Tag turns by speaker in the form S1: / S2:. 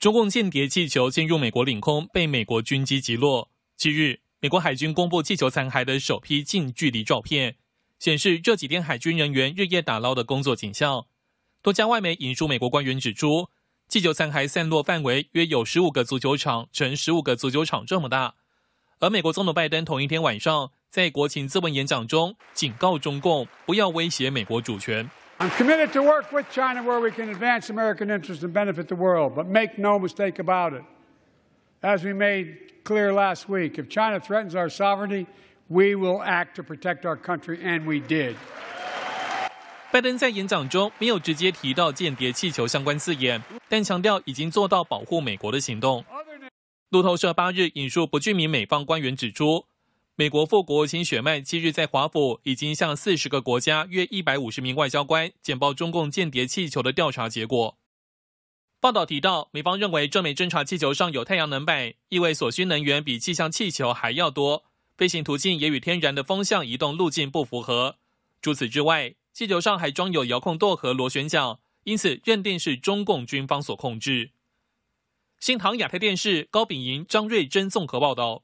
S1: 中共间谍气球进入美国领空，被美国军机击落。近日，美国海军公布气球残骸的首批近距离照片，显示这几天海军人员日夜打捞的工作景象。多家外媒引述美国官员指出，气球残骸散落范围约有十五个足球场乘十五个足球场这么大。而美国总统拜登同一天晚上在国情咨文演讲中警告中共，不要威胁美国主权。
S2: I'm committed to work with China where we can advance American interests and benefit the world, but make no mistake about it. As we made clear last week, if China threatens our sovereignty, we will act to protect our country, and we did.
S1: 拜登在演讲中没有直接提到间谍气球相关字眼，但强调已经做到保护美国的行动。路透社八日引述不具名美方官员指出。美国副国务卿雪曼七日在华府已经向四十个国家约一百五十名外交官简报中共间谍气球的调查结果。报道提到，美方认为中美侦察气球上有太阳能板，意味所需能源比气象气球还要多，飞行途径也与天然的风向移动路径不符合。除此之外，气球上还装有遥控舵和螺旋桨，因此认定是中共军方所控制。新唐亚太电视高炳莹、张瑞珍综合报道。